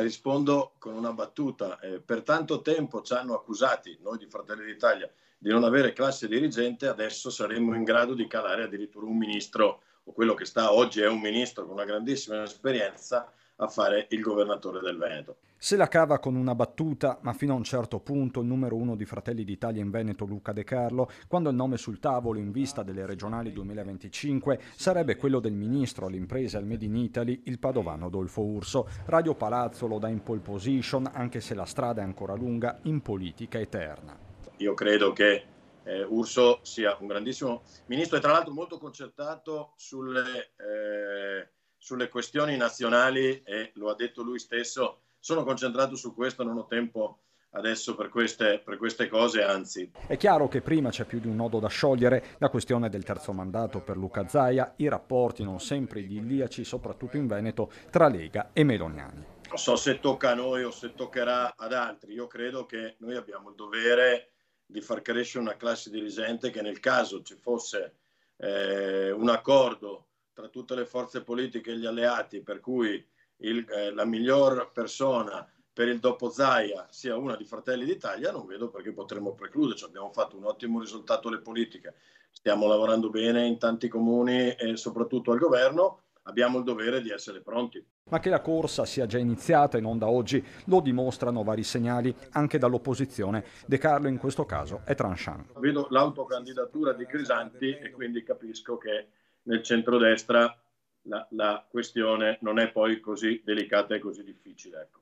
rispondo con una battuta. Eh, per tanto tempo ci hanno accusati, noi di Fratelli d'Italia, di non avere classe dirigente, adesso saremmo in grado di calare addirittura un ministro, o quello che sta oggi è un ministro con una grandissima esperienza, a fare il governatore del Veneto. Se la cava con una battuta, ma fino a un certo punto il numero uno di Fratelli d'Italia in Veneto Luca De Carlo, quando il nome sul tavolo in vista delle regionali 2025 sarebbe quello del ministro all'impresa imprese al Made in Italy, il padovano Adolfo Urso. Radio Palazzo lo dà in pole position, anche se la strada è ancora lunga, in politica eterna io credo che eh, Urso sia un grandissimo ministro e tra l'altro molto concertato sulle, eh, sulle, questioni nazionali e lo ha detto lui stesso, sono concentrato su questo, non ho tempo adesso per queste, per queste cose, anzi. È chiaro che prima c'è più di un nodo da sciogliere, la questione del terzo mandato per Luca Zaia, i rapporti non sempre idilliaci, soprattutto in Veneto, tra Lega e Meloniani. Non so se tocca a noi o se toccherà ad altri, io credo che noi abbiamo il dovere di far crescere una classe dirigente che nel caso ci fosse eh, un accordo tra tutte le forze politiche e gli alleati per cui il, eh, la miglior persona per il dopo Zaia sia una di Fratelli d'Italia, non vedo perché potremmo precluderci. Abbiamo fatto un ottimo risultato alle politiche, stiamo lavorando bene in tanti comuni e soprattutto al governo abbiamo il dovere di essere pronti. Ma che la corsa sia già iniziata e non da oggi lo dimostrano vari segnali anche dall'opposizione. De Carlo in questo caso è Tranchant. Vedo l'autocandidatura di Crisanti e quindi capisco che nel centrodestra la, la questione non è poi così delicata e così difficile. Ecco.